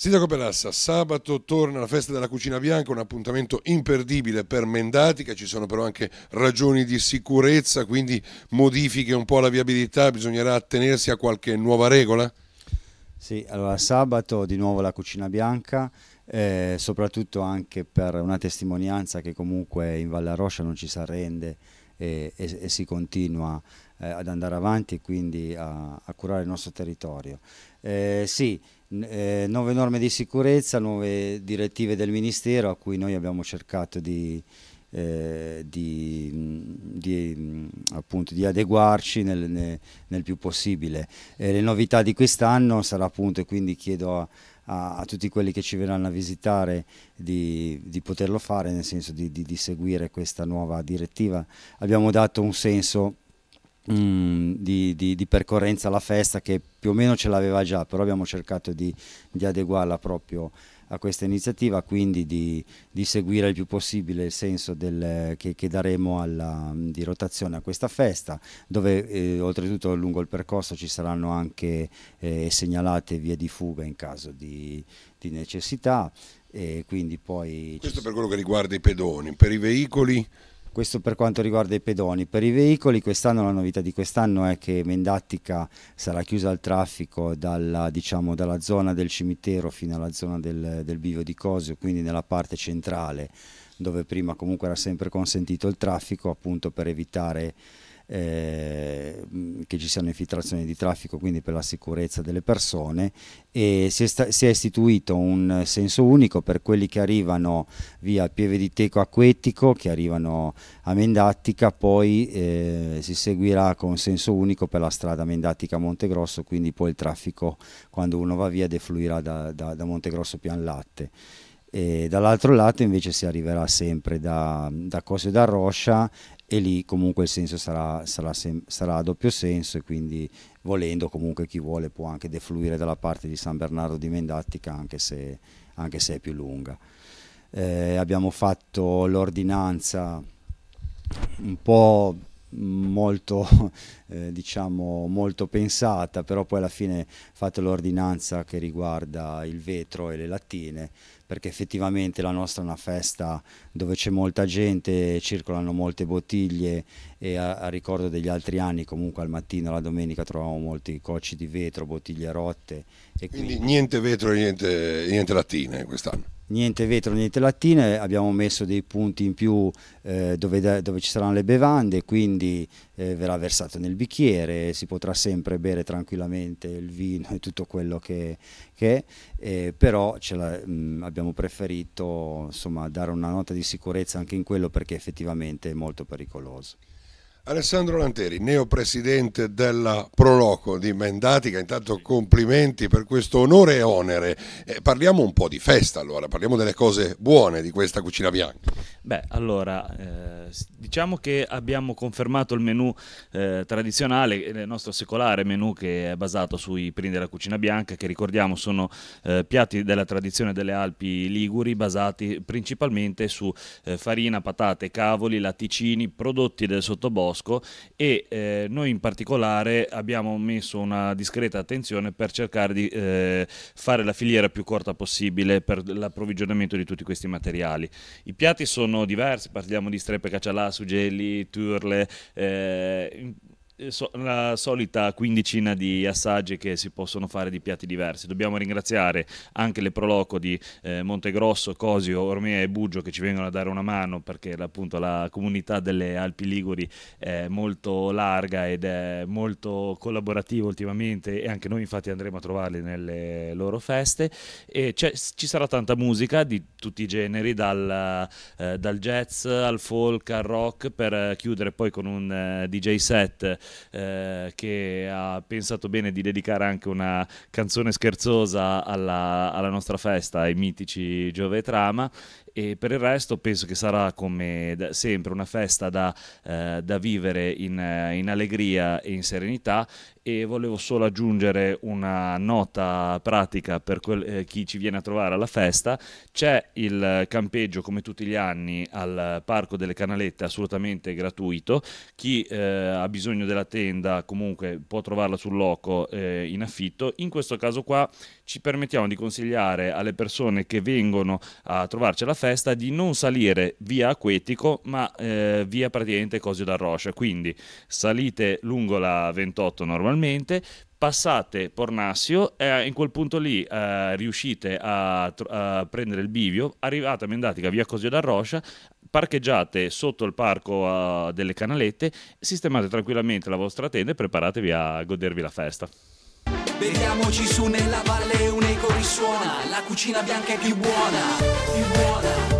Sindaco Pelassa, sabato torna la festa della cucina bianca, un appuntamento imperdibile per Mendatica, ci sono però anche ragioni di sicurezza, quindi modifiche un po' la viabilità, bisognerà attenersi a qualche nuova regola? Sì, allora sabato di nuovo la cucina bianca, eh, soprattutto anche per una testimonianza che comunque in Valle Roscia non ci si arrende e, e, e si continua eh, ad andare avanti e quindi a, a, curare il nostro territorio. Eh, sì, eh, nuove norme di sicurezza, nuove direttive del Ministero a cui noi abbiamo cercato di, eh, di, di, appunto, di adeguarci nel, nel, più possibile. Eh, le novità di quest'anno sarà appunto, e quindi chiedo a, a, tutti quelli che ci verranno a visitare di, di poterlo fare, nel senso di seguire questa nuova direttiva. Abbiamo dato un senso Mm, di, di, di, percorrenza alla festa che più o meno ce l'aveva già, però abbiamo cercato di, di adeguarla proprio a questa iniziativa, quindi di, di, seguire il più possibile il senso del, che, che, daremo alla, mm, di rotazione a questa festa, dove eh, oltretutto lungo il percorso ci saranno anche eh, segnalate vie di fuga in caso di, di necessità. E quindi poi Questo per quello che riguarda i pedoni, per i veicoli questo per quanto riguarda i pedoni. Per i veicoli quest'anno la novità di quest'anno è che Mendattica sarà chiusa al traffico dalla, diciamo, dalla zona del cimitero fino alla zona del, del bivio di Cosio, quindi nella parte centrale dove prima comunque era sempre consentito il traffico appunto per evitare eh, che ci siano infiltrazioni di traffico, quindi per la sicurezza delle persone e si è, si è, istituito un senso unico per quelli che arrivano via Pieve di Teco Acquetico, che arrivano a Mendattica, poi eh, si seguirà con senso unico per la strada Mendattica Montegrosso, quindi poi il traffico quando uno va via defluirà da, da, da Montegrosso Pian Latte. E dall'altro lato invece si arriverà sempre da, da Cose da Roscia e lì comunque il senso sarà, sarà, sarà, a doppio senso e quindi volendo comunque chi vuole può anche defluire dalla parte di San Bernardo di Mendattica anche se, anche se è più lunga. Eh, abbiamo fatto l'ordinanza un po' molto, eh, diciamo, molto pensata, però poi alla fine fate l'ordinanza che riguarda il vetro e le lattine, perché effettivamente la nostra è una festa dove c'è molta gente, circolano molte bottiglie e a, a, ricordo degli altri anni comunque al mattino, alla domenica trovavamo molti cocci di vetro, bottiglie rotte. quindi, quindi niente vetro e niente, niente lattine quest'anno niente vetro, niente lattine, abbiamo messo dei punti in più eh, dove, dove, ci saranno le bevande, quindi eh, verrà versato nel bicchiere, si potrà sempre bere tranquillamente il vino e tutto quello che, che è, eh, però la, mh, mm, abbiamo preferito insomma, dare una nota di sicurezza anche in quello perché effettivamente è molto pericoloso. Alessandro Lanteri, neopresidente della Proloco di Mendatica, intanto complimenti per questo onore e onere. Eh, parliamo un po' di festa allora, parliamo delle cose buone di questa cucina bianca. Beh, allora, eh, diciamo che abbiamo confermato il menù eh, tradizionale, il eh, nostro secolare menù che è basato sui primi della cucina bianca, che ricordiamo sono eh, piatti della tradizione delle Alpi Liguri basati principalmente su eh, farina, patate, cavoli, latticini, prodotti del sottobosco Bosco e eh, noi in particolare abbiamo messo una discreta attenzione per cercare di eh, fare la filiera più corta possibile per l'approvvigionamento di tutti questi materiali. I piatti sono diversi, parliamo di strepe caccialà, sugelli, turle, eh, la solita quindicina di assaggi che si possono fare di piatti diversi. Dobbiamo ringraziare anche le Proloco di eh, Montegrosso, Cosio, Ormea e Buggio che ci vengono a dare una mano perché appunto la comunità delle Alpi Liguri è molto larga ed è molto collaborativa ultimamente e anche noi infatti andremo a trovarli nelle loro feste. E ci sarà tanta musica di tutti i generi, dal, eh, dal jazz al folk al rock per eh, chiudere poi con un eh, DJ set eh, che ha pensato bene di dedicare anche una canzone scherzosa alla, alla nostra festa, ai mitici Giove e Trama e per il resto penso che sarà come sempre una festa da, eh, da vivere in, eh, in, allegria e in serenità e volevo solo aggiungere una nota pratica per quel, eh, chi ci viene a trovare alla festa c'è il campeggio come tutti gli anni al parco delle canalette assolutamente gratuito chi eh, ha bisogno della tenda comunque può trovarla sul loco eh, in affitto in questo caso qua ci permettiamo di consigliare alle persone che vengono a trovarci alla festa di non salire via Acquetico ma eh, via praticamente Cosio da Rocha, quindi salite lungo la 28 normalmente, passate Pornassio e eh, in quel punto lì eh, riuscite a, a, prendere il bivio, arrivate a Mendatica via Cosio da Rocha, parcheggiate sotto il parco uh, delle canalette, sistemate tranquillamente la vostra tenda e preparatevi a godervi la festa. Vediamoci su nella valle, un eco risuona, la cucina bianca è più buona, più buona.